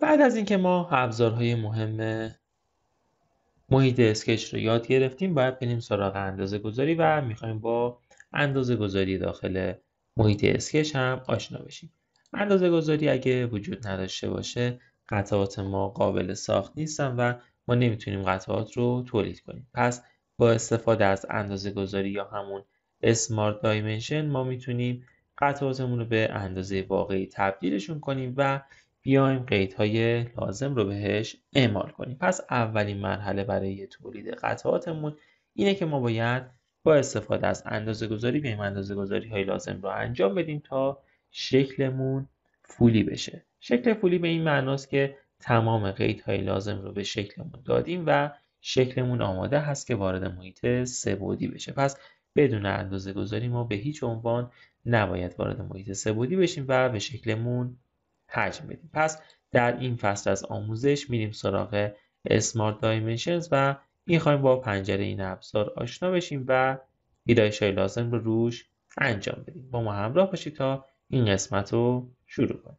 بعد از اینکه ما ابزارهای مهم محیط اسکش رو یاد گرفتیم باید بریم سراغ اندازه گذاری و میخوایم با اندازه گذاری داخل محیط اسکش هم آشنا بشیم اندازه گذاری اگه وجود نداشته باشه قطعات ما قابل ساخت نیستن و ما نمیتونیم قطعات رو تولید کنیم پس با استفاده از اندازه گذاری یا همون اسمارت دایمنشن ما میتونیم قطعاتمون رو به اندازه واقعی تبدیلشون کنیم و بیایم قیدهای لازم رو بهش اعمال کنیم پس اولین مرحله برای تولید قطعاتمون اینه که ما باید با استفاده از اندازه گذاری بیایم اندازه گذاری های لازم رو انجام بدیم تا شکلمون فولی بشه شکل فولی به این معناست که تمام قیدهای لازم رو به شکلمون دادیم و شکلمون آماده هست که وارد محیط سبودی بشه پس بدون اندازه گذاری ما به هیچ عنوان نباید وارد محیط سبودی بشیم و به شکلمون حجم بدیم پس در این فصل از آموزش میریم سراغ Smart Dimensions و میخوایم با پنجره این ابزار آشنا بشیم و ویدایش های لازم رو روش انجام بدیم با ما همراه باشید تا این قسمت رو شروع کنیم